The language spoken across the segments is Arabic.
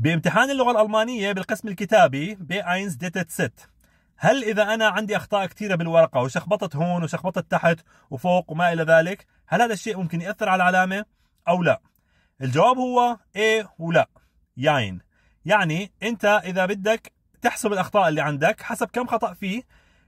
بامتحان اللغة الألمانية بالقسم الكتابي بي اينز ديتت ست هل إذا أنا عندي أخطاء كثيرة بالورقة وشخبطت هون وشخبطت تحت وفوق وما إلى ذلك هل هذا الشيء ممكن يأثر على العلامة أو لا الجواب هو إيه ولا ياين يعني أنت إذا بدك تحسب الأخطاء اللي عندك حسب كم خطأ فيه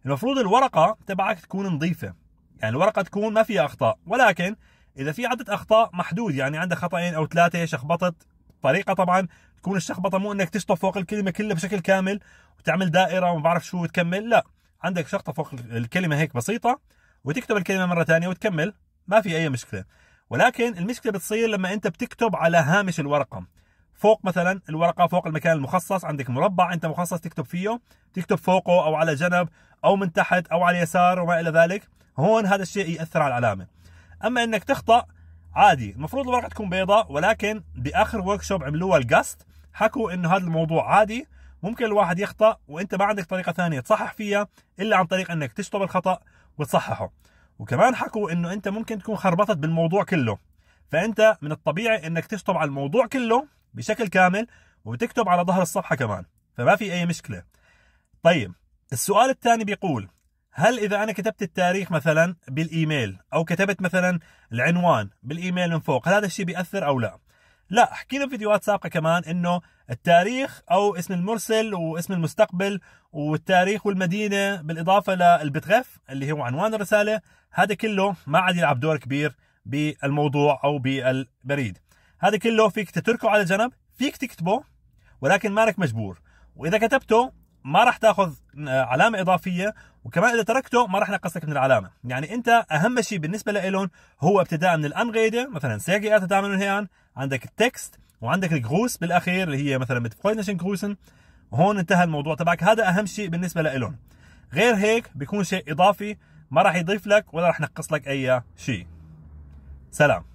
المفروض الورقة تبعك تكون نظيفة يعني الورقة تكون ما فيها أخطاء ولكن إذا في عدة أخطاء محدود يعني عندك خطأين أو ثلاثة شخبطت طريقة طبعا تكون الشخبطه مو انك تشطف فوق الكلمه كلها بشكل كامل وتعمل دائره وما بعرف شو وتكمل لا عندك شخطه فوق الكلمه هيك بسيطه وتكتب الكلمه مره ثانيه وتكمل ما في اي مشكله ولكن المشكله بتصير لما انت بتكتب على هامش الورقه فوق مثلا الورقه فوق المكان المخصص عندك مربع انت مخصص تكتب فيه تكتب فوقه او على جنب او من تحت او على اليسار وما الى ذلك هون هذا الشيء ياثر على العلامه اما انك تخطا عادي المفروض الورقه تكون بيضاء ولكن باخر ورك شوب عملوها الجاست حكوا انه هذا الموضوع عادي ممكن الواحد يخطا وانت ما عندك طريقه ثانيه تصحح فيها الا عن طريق انك تشطب الخطا وتصححه وكمان حكوا انه انت ممكن تكون خربطت بالموضوع كله فانت من الطبيعي انك تشطب على الموضوع كله بشكل كامل وتكتب على ظهر الصفحه كمان فما في اي مشكله طيب السؤال الثاني بيقول هل اذا انا كتبت التاريخ مثلا بالايميل او كتبت مثلا العنوان بالايميل من فوق هل هذا الشيء بياثر او لا لا حكينا بفيديوهات سابقه كمان انه التاريخ او اسم المرسل واسم المستقبل والتاريخ والمدينه بالاضافه للبتغف اللي هو عنوان الرساله هذا كله ما عاد يلعب دور كبير بالموضوع او بالبريد هذا كله فيك تتركه على جنب فيك تكتبه ولكن مالك مجبور واذا كتبته ما راح تاخذ آه، علامه اضافيه وكمان اذا تركته ما راح لك من العلامه يعني انت اهم شيء بالنسبه لإلون هو ابتداء من الانغيده مثلا سيرجيات تعمل هيان عندك التكست وعندك الجروس بالاخير اللي هي مثلا متفقينشن جروسن وهون انتهى الموضوع تبعك هذا اهم شيء بالنسبه لإلون غير هيك بيكون شيء اضافي ما راح يضيف لك ولا راح ينقص لك اي شيء سلام